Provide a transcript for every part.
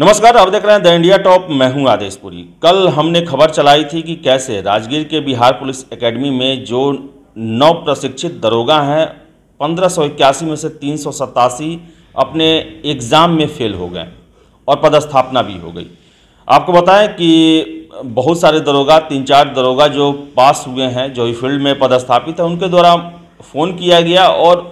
नमस्कार आप देख रहे हैं द इंडिया टॉप मैं हूं पुरी कल हमने खबर चलाई थी कि कैसे राजगीर के बिहार पुलिस एकेडमी में जो नौ प्रशिक्षित दरोगा हैं पंद्रह में से तीन अपने एग्ज़ाम में फेल हो गए और पदस्थापना भी हो गई आपको बताएं कि बहुत सारे दरोगा तीन चार दरोगा जो पास हुए हैं जो फील्ड में पदस्थापित हैं उनके द्वारा फ़ोन किया गया और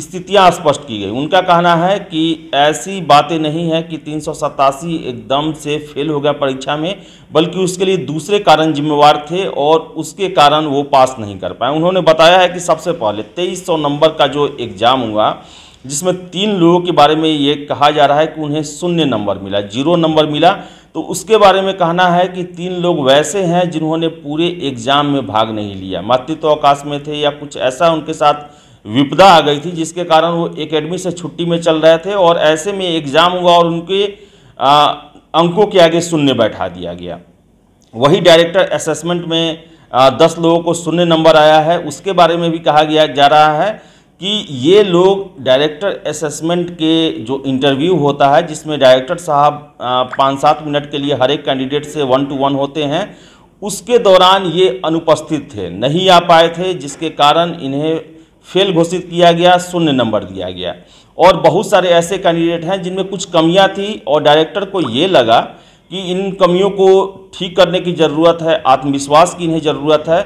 स्थितियां स्पष्ट की गई उनका कहना है कि ऐसी बातें नहीं है कि तीन एकदम से फेल हो गया परीक्षा में बल्कि उसके लिए दूसरे कारण जिम्मेवार थे और उसके कारण वो पास नहीं कर पाए उन्होंने बताया है कि सबसे पहले 2300 नंबर का जो एग्ज़ाम हुआ जिसमें तीन लोगों के बारे में ये कहा जा रहा है कि उन्हें शून्य नंबर मिला जीरो नंबर मिला तो उसके बारे में कहना है कि तीन लोग वैसे हैं जिन्होंने पूरे एग्ज़ाम में भाग नहीं लिया मातृत्व अवकाश में थे या कुछ ऐसा उनके साथ विपदा आ गई थी जिसके कारण वो एकेडमी से छुट्टी में चल रहे थे और ऐसे में एग्ज़ाम हुआ और उनके अंकों के आगे शून्य बैठा दिया गया वही डायरेक्टर असेसमेंट में आ, दस लोगों को शून्य नंबर आया है उसके बारे में भी कहा गया जा रहा है कि ये लोग डायरेक्टर असेसमेंट के जो इंटरव्यू होता है जिसमें डायरेक्टर साहब पाँच सात मिनट के लिए हर एक कैंडिडेट से वन टू वन होते हैं उसके दौरान ये अनुपस्थित थे नहीं आ पाए थे जिसके कारण इन्हें फेल घोषित किया गया शून्य नंबर दिया गया और बहुत सारे ऐसे कैंडिडेट हैं जिनमें कुछ कमियां थी और डायरेक्टर को ये लगा कि इन कमियों को ठीक करने की ज़रूरत है आत्मविश्वास की इन्हें ज़रूरत है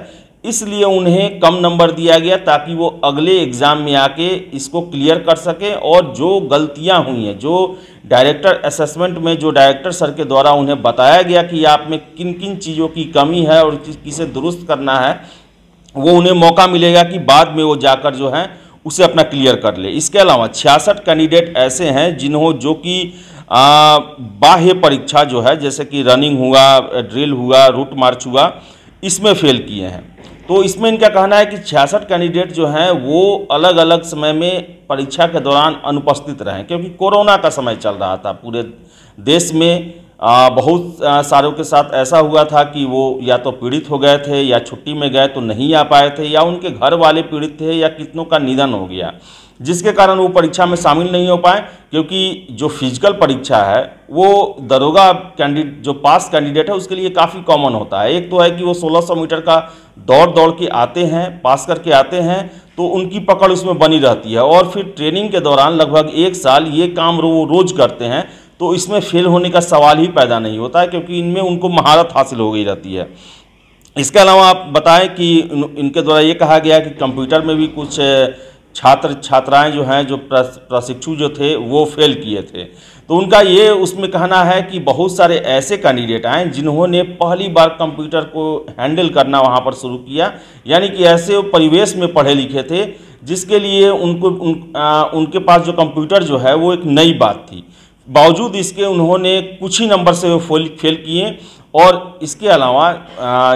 इसलिए उन्हें कम नंबर दिया गया ताकि वो अगले एग्ज़ाम में आके इसको क्लियर कर सकें और जो गलतियां हुई हैं जो डायरेक्टर असेसमेंट में जो डायरेक्टर सर के द्वारा उन्हें बताया गया कि आप में किन किन चीज़ों की कमी है और किसे दुरुस्त करना है वो उन्हें मौका मिलेगा कि बाद में वो जाकर जो है उसे अपना क्लियर कर ले इसके अलावा छियासठ कैंडिडेट ऐसे हैं जिन्हों जो कि बाह्य परीक्षा जो है जैसे कि रनिंग हुआ ड्रिल हुआ रूट मार्च हुआ इसमें फेल किए हैं तो इसमें इनका कहना है कि छियासठ कैंडिडेट जो हैं वो अलग अलग समय में परीक्षा के दौरान अनुपस्थित रहें क्योंकि कोरोना का समय चल रहा था पूरे देश में आ, बहुत सारों के साथ ऐसा हुआ था कि वो या तो पीड़ित हो गए थे या छुट्टी में गए तो नहीं आ पाए थे या उनके घर वाले पीड़ित थे या कितनों का निधन हो गया जिसके कारण वो परीक्षा में शामिल नहीं हो पाए क्योंकि जो फिजिकल परीक्षा है वो दरोगा कैंडिडेट जो पास कैंडिडेट है उसके लिए काफ़ी कॉमन होता है एक तो है कि वो 1600 मीटर का दौड़ दौड़ के आते हैं पास करके आते हैं तो उनकी पकड़ उसमें बनी रहती है और फिर ट्रेनिंग के दौरान लगभग एक साल ये काम वो रोज़ करते हैं तो इसमें फेल होने का सवाल ही पैदा नहीं होता है क्योंकि इनमें उनको महारत हासिल हो गई रहती है इसके अलावा आप बताएं कि इनके द्वारा ये कहा गया कि कंप्यूटर में भी कुछ छात्र छात्राएं जो हैं जो प्रशिक्षु जो थे वो फेल किए थे तो उनका ये उसमें कहना है कि बहुत सारे ऐसे कैंडिडेट आए जिन्होंने पहली बार कंप्यूटर को हैंडल करना वहाँ पर शुरू किया यानी कि ऐसे परिवेश में पढ़े लिखे थे जिसके लिए उनको उन, आ, उनके पास जो कंप्यूटर जो है वो एक नई बात थी बावजूद इसके उन्होंने कुछ ही नंबर से फेल किए और इसके अलावा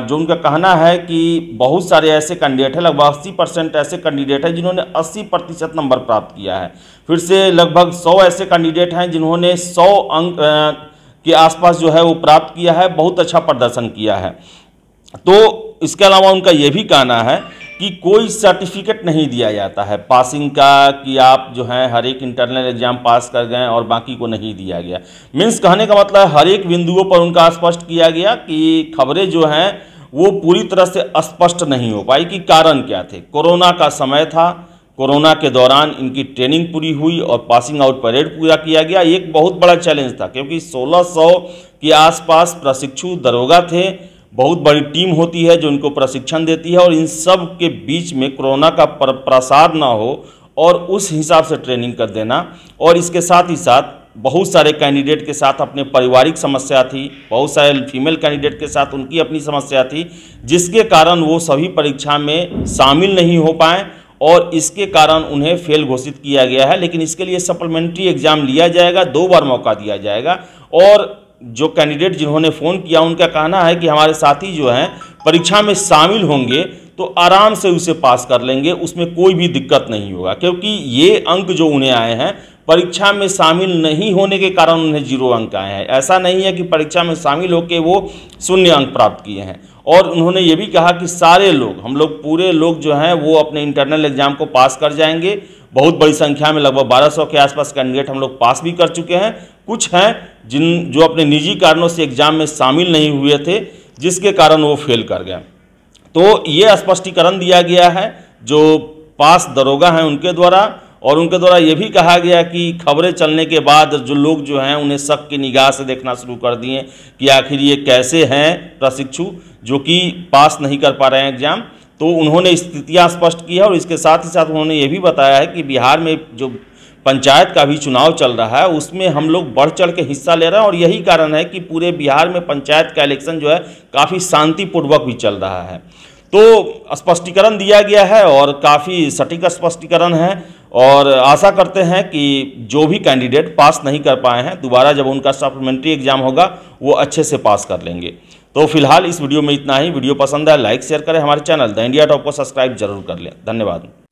जो उनका कहना है कि बहुत सारे ऐसे कैंडिडेट हैं लगभग अस्सी परसेंट ऐसे कैंडिडेट हैं जिन्होंने अस्सी प्रतिशत नंबर प्राप्त किया है फिर से लगभग सौ ऐसे कैंडिडेट हैं जिन्होंने सौ अंक के आसपास जो है वो प्राप्त किया है बहुत अच्छा प्रदर्शन किया है तो इसके अलावा उनका ये भी कहना है कि कोई सर्टिफिकेट नहीं दिया जाता है पासिंग का कि आप जो है हर एक इंटरनल एग्जाम पास कर गए और बाकी को नहीं दिया गया मीन्स कहने का मतलब हर एक बिंदुओं पर उनका स्पष्ट किया गया कि खबरें जो हैं वो पूरी तरह से स्पष्ट नहीं हो पाई कि कारण क्या थे कोरोना का समय था कोरोना के दौरान इनकी ट्रेनिंग पूरी हुई और पासिंग आउट परेड पूरा किया गया एक बहुत बड़ा चैलेंज था क्योंकि 1600 के आसपास प्रशिक्षु दरोगा थे बहुत बड़ी टीम होती है जो इनको प्रशिक्षण देती है और इन सब के बीच में कोरोना का प्रसार ना हो और उस हिसाब से ट्रेनिंग कर देना और इसके साथ ही साथ बहुत सारे कैंडिडेट के साथ अपने पारिवारिक समस्या थी बहुत सारे फीमेल कैंडिडेट के साथ उनकी अपनी समस्या थी जिसके कारण वो सभी परीक्षा में शामिल नहीं हो पाए और इसके कारण उन्हें फेल घोषित किया गया है लेकिन इसके लिए सप्लीमेंट्री एग्जाम लिया जाएगा दो बार मौका दिया जाएगा और जो कैंडिडेट जिन्होंने फ़ोन किया उनका कहना है कि हमारे साथी जो हैं परीक्षा में शामिल होंगे तो आराम से उसे पास कर लेंगे उसमें कोई भी दिक्कत नहीं होगा क्योंकि ये अंक जो उन्हें आए हैं परीक्षा में शामिल नहीं होने के कारण उन्हें जीरो अंक आए हैं ऐसा नहीं है कि परीक्षा में शामिल होकर वो शून्य अंक प्राप्त किए हैं और उन्होंने ये भी कहा कि सारे लोग हम लोग पूरे लोग जो हैं वो अपने इंटरनल एग्जाम को पास कर जाएंगे बहुत बड़ी संख्या में लगभग 1200 के आसपास कैंडिडेट हम लोग पास भी कर चुके हैं कुछ हैं जिन जो अपने निजी कारणों से एग्जाम में शामिल नहीं हुए थे जिसके कारण वो फेल कर गए तो ये स्पष्टीकरण दिया गया है जो पास दरोगा हैं उनके द्वारा और उनके द्वारा ये भी कहा गया कि खबरें चलने के बाद जो लोग जो हैं उन्हें शक की निगाह से देखना शुरू कर दिए कि आखिर ये कैसे हैं प्रशिक्षु जो कि पास नहीं कर पा रहे हैं एग्जाम तो उन्होंने स्थितियाँ स्पष्ट की है और इसके साथ ही साथ उन्होंने ये भी बताया है कि बिहार में जो पंचायत का भी चुनाव चल रहा है उसमें हम लोग बढ़ चढ़ के हिस्सा ले रहे हैं और यही कारण है कि पूरे बिहार में पंचायत का इलेक्शन जो है काफ़ी शांतिपूर्वक भी चल रहा है तो स्पष्टीकरण दिया गया है और काफ़ी सटीक स्पष्टीकरण है और आशा करते हैं कि जो भी कैंडिडेट पास नहीं कर पाए हैं दोबारा जब उनका सप्लीमेंट्री एग्जाम होगा वो अच्छे से पास कर लेंगे तो फिलहाल इस वीडियो में इतना ही वीडियो पसंद है लाइक शेयर करें हमारे चैनल द इंडिया टॉप को सब्सक्राइब जरूर कर लें धन्यवाद